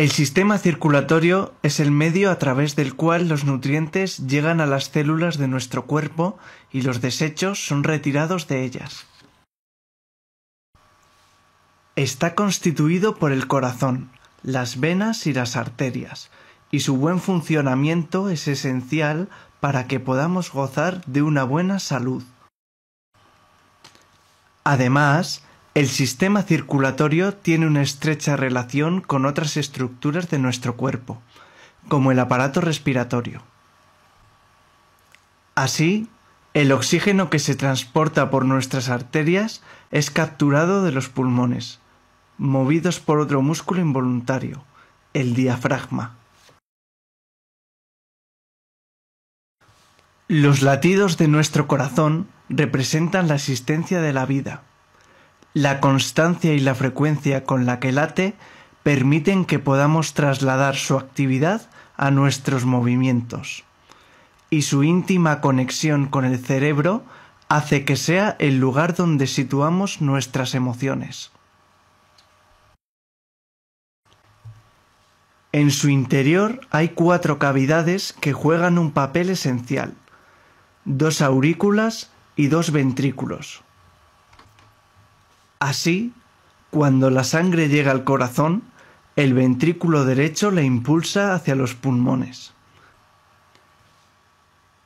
El sistema circulatorio es el medio a través del cual los nutrientes llegan a las células de nuestro cuerpo y los desechos son retirados de ellas. Está constituido por el corazón, las venas y las arterias, y su buen funcionamiento es esencial para que podamos gozar de una buena salud. Además, el sistema circulatorio tiene una estrecha relación con otras estructuras de nuestro cuerpo, como el aparato respiratorio. Así, el oxígeno que se transporta por nuestras arterias es capturado de los pulmones, movidos por otro músculo involuntario, el diafragma. Los latidos de nuestro corazón representan la existencia de la vida la constancia y la frecuencia con la que late permiten que podamos trasladar su actividad a nuestros movimientos. Y su íntima conexión con el cerebro hace que sea el lugar donde situamos nuestras emociones. En su interior hay cuatro cavidades que juegan un papel esencial, dos aurículas y dos ventrículos. Así, cuando la sangre llega al corazón, el ventrículo derecho la impulsa hacia los pulmones.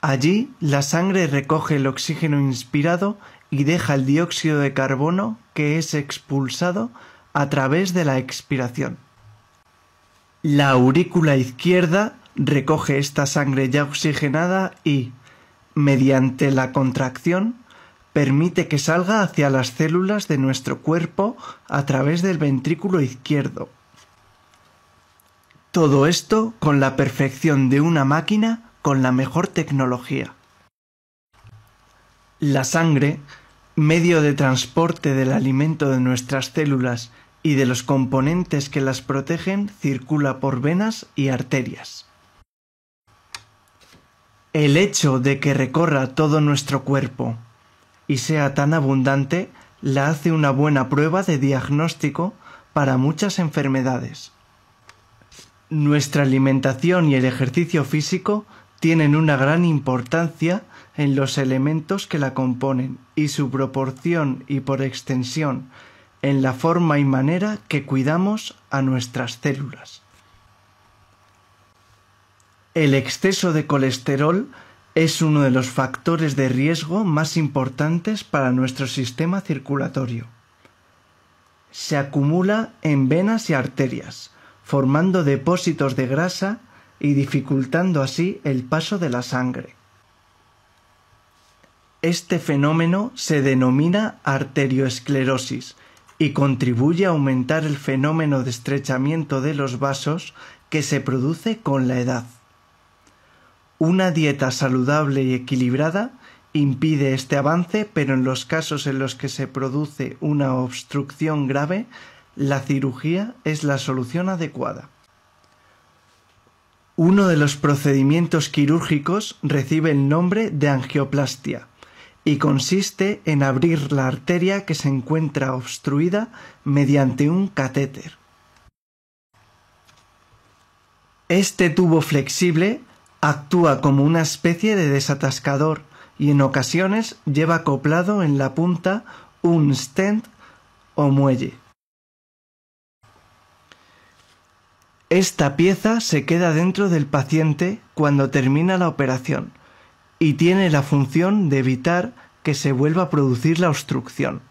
Allí la sangre recoge el oxígeno inspirado y deja el dióxido de carbono que es expulsado a través de la expiración. La aurícula izquierda recoge esta sangre ya oxigenada y, mediante la contracción, permite que salga hacia las células de nuestro cuerpo a través del ventrículo izquierdo. Todo esto con la perfección de una máquina con la mejor tecnología. La sangre, medio de transporte del alimento de nuestras células y de los componentes que las protegen, circula por venas y arterias. El hecho de que recorra todo nuestro cuerpo y sea tan abundante la hace una buena prueba de diagnóstico para muchas enfermedades. Nuestra alimentación y el ejercicio físico tienen una gran importancia en los elementos que la componen y su proporción y por extensión en la forma y manera que cuidamos a nuestras células. El exceso de colesterol es uno de los factores de riesgo más importantes para nuestro sistema circulatorio. Se acumula en venas y arterias, formando depósitos de grasa y dificultando así el paso de la sangre. Este fenómeno se denomina arterioesclerosis y contribuye a aumentar el fenómeno de estrechamiento de los vasos que se produce con la edad. Una dieta saludable y equilibrada impide este avance, pero en los casos en los que se produce una obstrucción grave, la cirugía es la solución adecuada. Uno de los procedimientos quirúrgicos recibe el nombre de angioplastia y consiste en abrir la arteria que se encuentra obstruida mediante un catéter. Este tubo flexible Actúa como una especie de desatascador y en ocasiones lleva acoplado en la punta un stent o muelle. Esta pieza se queda dentro del paciente cuando termina la operación y tiene la función de evitar que se vuelva a producir la obstrucción.